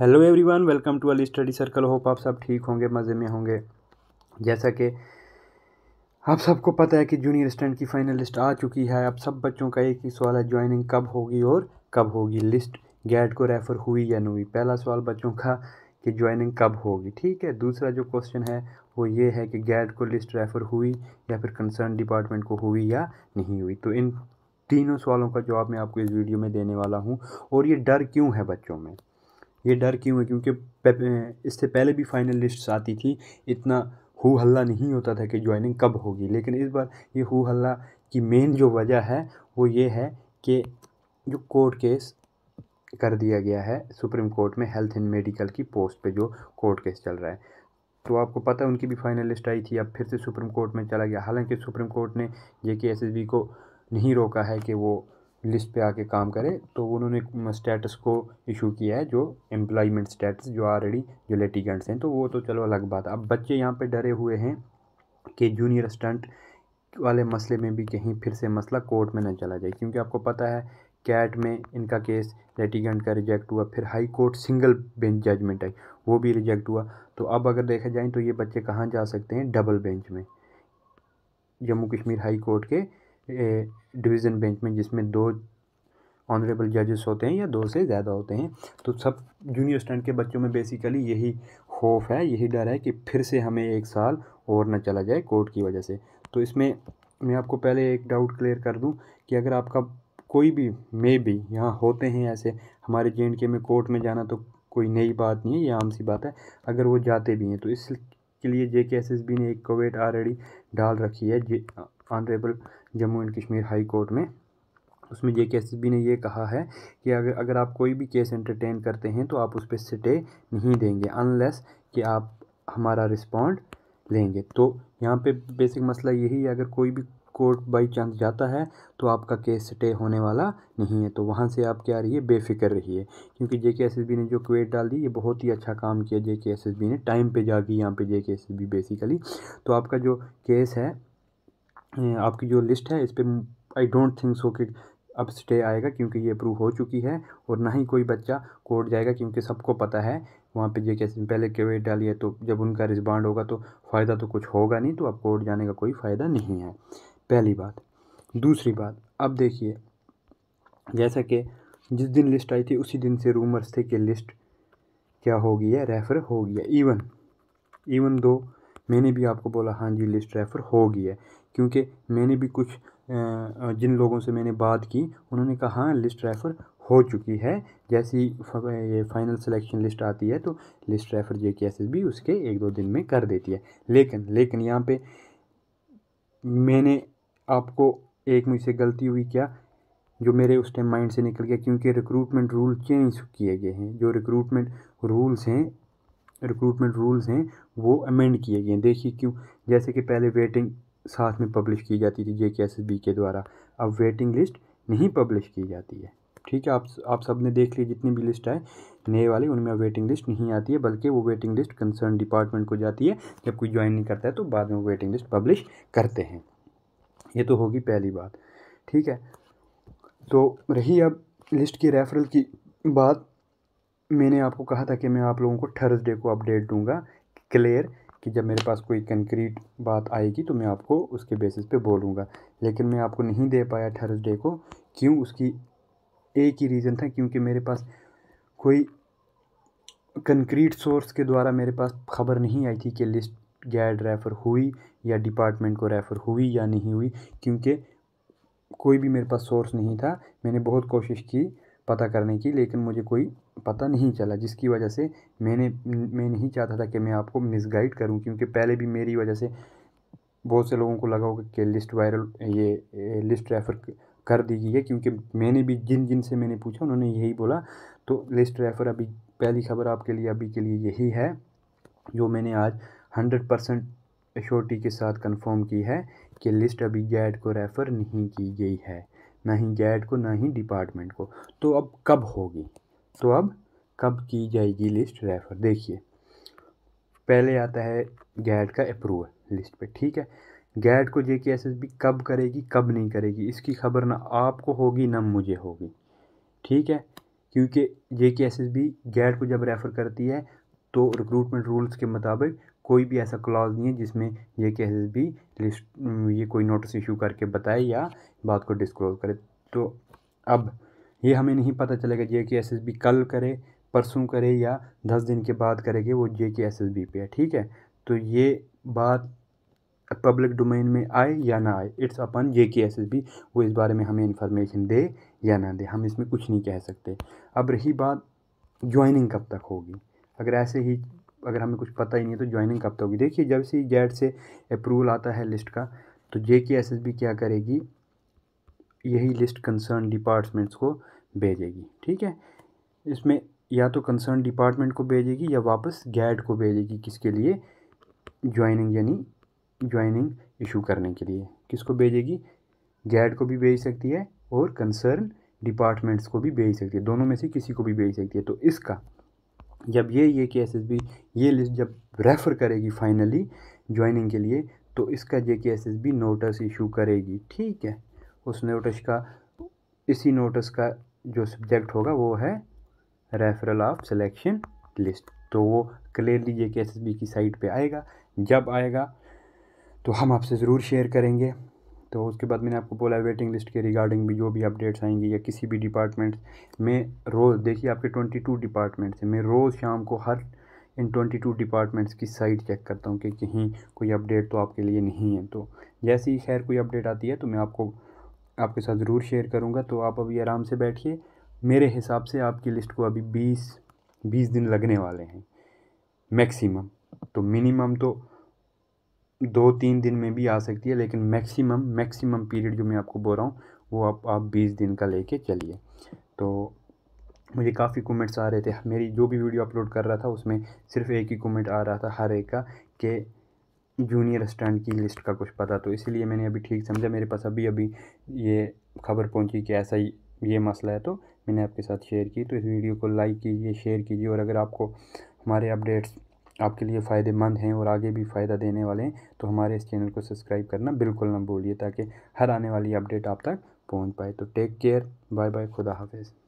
hello everyone welcome to Ali study circle hope आप सब ठीक होंगे मज़े में होंगे जैसा कि आप सबको पता है कि जूनियर स्टैंड की फ़ाइनल लिस्ट आ चुकी है अब सब बच्चों का एक ही सवाल है ज्वाइनिंग कब होगी और कब होगी लिस्ट गैट को रेफ़र हुई या नहीं हुई पहला सवाल बच्चों का कि ज्वाइनिंग कब होगी ठीक है दूसरा जो क्वेश्चन है वो ये है कि गैट को लिस्ट रेफ़र हुई या फिर कंसर्न डिपार्टमेंट को हुई या नहीं हुई तो इन तीनों सवालों का जवाब मैं आपको इस वीडियो में देने वाला हूँ और ये डर क्यों है बच्चों में ये डर क्यों है क्योंकि इससे पहले भी फाइनल लिस्ट्स आती थी इतना हु हल्ला नहीं होता था कि ज्वाइनिंग कब होगी लेकिन इस बार ये हु हल्ला की मेन जो वजह है वो ये है कि जो कोर्ट केस कर दिया गया है सुप्रीम कोर्ट में हेल्थ एंड मेडिकल की पोस्ट पे जो कोर्ट केस चल रहा है तो आपको पता है उनकी भी फाइनल लिस्ट आई थी अब फिर से सुप्रीम कोर्ट में चला गया हालांकि सुप्रीम कोर्ट ने जे के एस को नहीं रोका है कि वो लिस्ट पे आके काम करें तो उन्होंने स्टेटस को इशू किया है जो एम्प्लॉयमेंट स्टेटस जो ऑलरेडी जो लेटिगेंट्स हैं तो वो तो चलो अलग बात अब बच्चे यहाँ पे डरे हुए हैं कि जूनियर स्टंट वाले मसले में भी कहीं फिर से मसला कोर्ट में न चला जाए क्योंकि आपको पता है कैट में इनका केस लेटिगेंट का रिजेक्ट हुआ फिर high court single bench judgement आई वो भी रिजेक्ट हुआ तो अब अगर देखा जाए तो ये बच्चे कहाँ जा सकते हैं डबल बेंच में जम्मू कश्मीर हाई कोर्ट के डिवीज़न बेंच में जिसमें दो ऑनरेबल जजेस होते हैं या दो से ज़्यादा होते हैं तो सब जूनियर स्टैंड के बच्चों में बेसिकली यही खौफ है यही डर है कि फिर से हमें एक साल और ना चला जाए कोर्ट की वजह से तो इसमें मैं आपको पहले एक डाउट क्लियर कर दूं कि अगर आपका कोई भी मे भी यहाँ होते हैं ऐसे हमारे जे के में कोर्ट में जाना तो कोई नई बात नहीं है ये आम सी बात है अगर वो जाते भी हैं तो इसके लिए जे के एस एस बी ने एक कोवेट ऑलरेडी डाल रखी है जे honourable Jammu and Kashmir high court में उसमें जे के ने ये कहा है कि अगर अगर आप कोई भी केस एंटरटेन करते हैं तो आप उस पर स्टे नहीं देंगे अनलेस कि आप हमारा रिस्पॉन्ड लेंगे तो यहाँ पे बेसिक मसला यही है अगर कोई भी कोर्ट बाई चांस जाता है तो आपका केस स्टे होने वाला नहीं है तो वहाँ से आप क्या रहिए बेफिक्र रहिए क्योंकि जे के एस एस बी ने जो क्वेट डाल दी ये बहुत ही अच्छा काम किया J K S S B ने टाइम पे जाके यहाँ पे जे K S S B basically तो आपका जो केस है आपकी जो लिस्ट है इस पर आई डोंट थिंक सो कि अब स्टे आएगा क्योंकि ये अप्रूव हो चुकी है और ना ही कोई बच्चा कोर्ट जाएगा क्योंकि सबको पता है वहाँ पे ये कैसे पहले वेट डाली है तो जब उनका रिजबांड होगा तो फ़ायदा तो कुछ होगा नहीं तो अब कोर्ट जाने का कोई फ़ायदा नहीं है पहली बात दूसरी बात अब देखिए जैसा कि जिस दिन लिस्ट आई थी उसी दिन से रूमर्स थे कि लिस्ट क्या हो गई है रेफ़र हो गया इवन इवन दो मैंने भी आपको बोला हाँ जी लिस्ट रेफ़र हो गई है क्योंकि मैंने भी कुछ जिन लोगों से मैंने बात की उन्होंने कहा हाँ लिस्ट रेफ़र हो चुकी है जैसी ये फाइनल सिलेक्शन लिस्ट आती है तो लिस्ट रेफ़र जे के एस एस उसके एक दो दिन में कर देती है लेकिन लेकिन यहाँ पे मैंने आपको एक मुझसे गलती हुई क्या जो मेरे उस टाइम माइंड से निकल गया क्योंकि रिक्रूटमेंट रूल चेंज किए गए हैं जो रिक्रूटमेंट रूल्स हैं रिक्रूटमेंट रूल्स हैं वो अमेंड किए गए हैं देखिए क्यों जैसे कि पहले वेटिंग साथ में पब्लिश की जाती थी जे के एस एस बी के द्वारा अब वेटिंग लिस्ट नहीं पब्लिश की जाती है ठीक है आप आप सब ने देख लिया जितनी भी लिस्ट आए नए वाले उनमें अब वेटिंग लिस्ट नहीं आती है बल्कि वो वेटिंग लिस्ट कंसर्न डिपार्टमेंट को जाती है जब कोई ज्वाइन नहीं करता है तो बाद में वो वेटिंग लिस्ट पब्लिश करते हैं ये तो होगी पहली बात ठीक है तो रही अब लिस्ट की रेफरल की बात मैंने आपको कहा था कि मैं आप लोगों को थर्सडे को अपडेट दूँगा क्लियर कि जब मेरे पास कोई कंक्रीट बात आएगी तो मैं आपको उसके बेसिस पे बोलूँगा लेकिन मैं आपको नहीं दे पाया थर्सडे को क्यों उसकी एक ही रीज़न था क्योंकि मेरे पास कोई कंक्रीट सोर्स के द्वारा मेरे पास खबर नहीं आई थी कि लिस्ट गैड रेफ़र हुई या डिपार्टमेंट को रेफ़र हुई या नहीं हुई क्योंकि कोई भी मेरे पास सोर्स नहीं था मैंने बहुत कोशिश की पता करने की लेकिन मुझे कोई पता नहीं चला जिसकी वजह से मैंने मैं नहीं चाहता था कि मैं आपको मिसगाइड करूं क्योंकि पहले भी मेरी वजह से बहुत से लोगों को लगा होगा कि लिस्ट वायरल ये लिस्ट रेफ़र कर दी गई है क्योंकि मैंने भी जिन जिन से मैंने पूछा उन्होंने यही बोला तो लिस्ट रेफ़र अभी पहली खबर आपके लिए अभी के लिए यही है जो मैंने आज हंड्रेड परसेंट श्योरिटी के साथ कन्फर्म की है कि लिस्ट अभी गैड को रेफ़र नहीं की गई है ना ही गैड को ना ही डिपार्टमेंट को तो अब कब होगी तो अब कब की जाएगी लिस्ट रेफ़र देखिए पहले आता है गैड का अप्रूवल लिस्ट पे ठीक है गैड को जे के एस एस बी कब करेगी कब नहीं करेगी इसकी खबर ना आपको होगी ना मुझे होगी ठीक है क्योंकि जे के एस एस बी गैड को जब रेफ़र करती है तो रिक्रूटमेंट रूल्स के मुताबिक कोई भी ऐसा क्लॉज नहीं है जिसमें जे के एस बी लिस्ट ये कोई नोटिस इशू करके बताए या बात को डिस्क्लोज करे तो अब ये हमें नहीं पता चलेगा जे के एस एस बी कल करे परसों करे या दस दिन के बाद करेगी वो जे के एस एस बी पे है ठीक है तो ये बात पब्लिक डोमेन में आए या ना आए it's upon J K S S B वो इस बारे में हमें इन्फॉर्मेशन दे या ना दे हम इसमें कुछ नहीं कह सकते अब रही बात ज्वाइनिंग कब तक होगी अगर ऐसे ही अगर हमें कुछ पता ही नहीं है तो ज्वाइनिंग कब तक होगी देखिए जब से जेड से अप्रूवल आता है लिस्ट का तो जे के एस क्या करेगी यही लिस्ट कंसर्न डिपार्टमेंट्स को भेजेगी ठीक है इसमें या तो कंसर्न डिपार्टमेंट को भेजेगी या वापस गैड को भेजेगी किसके लिए ज्वाइनिंग यानी ज्वाइनिंग इशू करने के लिए किसको भेजेगी गैड को भी भेज सकती है और कंसर्न डिपार्टमेंट्स को भी भेज सकती है दोनों में से किसी को भी भेज सकती है तो इसका जब ये ये के एस एस बी ये लिस्ट जब रेफ़र करेगी फाइनली ज्वाइनिंग के लिए तो इसका J K S S B notice issue करेगी ठीक है उस नोटिस का इसी नोटिस का जो सब्जेक्ट होगा वो है रेफरल ऑफ सिलेक्शन लिस्ट तो वो clearly J K S S B की साइट पे आएगा जब आएगा तो हम आपसे ज़रूर शेयर करेंगे तो उसके बाद मैंने आपको बोला वेटिंग लिस्ट के रिगार्डिंग भी जो भी अपडेट्स आएंगी या किसी भी डिपार्टमेंट में रोज़ देखिए आपके ट्वेंटी टू डिपार्टमेंट्स हैं मैं रोज़ शाम को हर इन ट्वेंटी टू डिपार्टमेंट्स की साइट चेक करता हूँ कि कहीं कोई अपडेट तो आपके लिए नहीं है तो जैसे ही खैर कोई अपडेट आती है तो मैं आपको आपके साथ ज़रूर शेयर करूँगा तो आप अभी आराम से बैठिए मेरे हिसाब से आपकी लिस्ट को अभी बीस बीस दिन लगने वाले हैं मैक्सिमम तो मिनिमम तो दो तीन दिन में भी आ सकती है लेकिन मैक्सिमम मैक्सिमम पीरियड जो मैं आपको बोल रहा हूँ वो आप आप बीस दिन का लेके चलिए तो मुझे काफ़ी कमेंट्स आ रहे थे मेरी जो भी वीडियो अपलोड कर रहा था उसमें सिर्फ एक ही कमेंट आ रहा था हर एक का कि जूनियर स्टैंड की लिस्ट का कुछ पता तो इसीलिए मैंने अभी ठीक समझा मेरे पास अभी अभी ये खबर पहुंची कि ऐसा ही ये मसला है तो मैंने आपके साथ शेयर की तो इस वीडियो को लाइक कीजिए शेयर कीजिए और अगर आपको हमारे अपडेट्स आपके लिए फ़ायदेमंद हैं और आगे भी फ़ायदा देने वाले हैं तो हमारे इस चैनल को सब्सक्राइब करना बिल्कुल ना भूलिए ताकि हर आने वाली अपडेट आप तक पहुंच पाए तो टेक केयर बाय बाय खुदा हाफिज़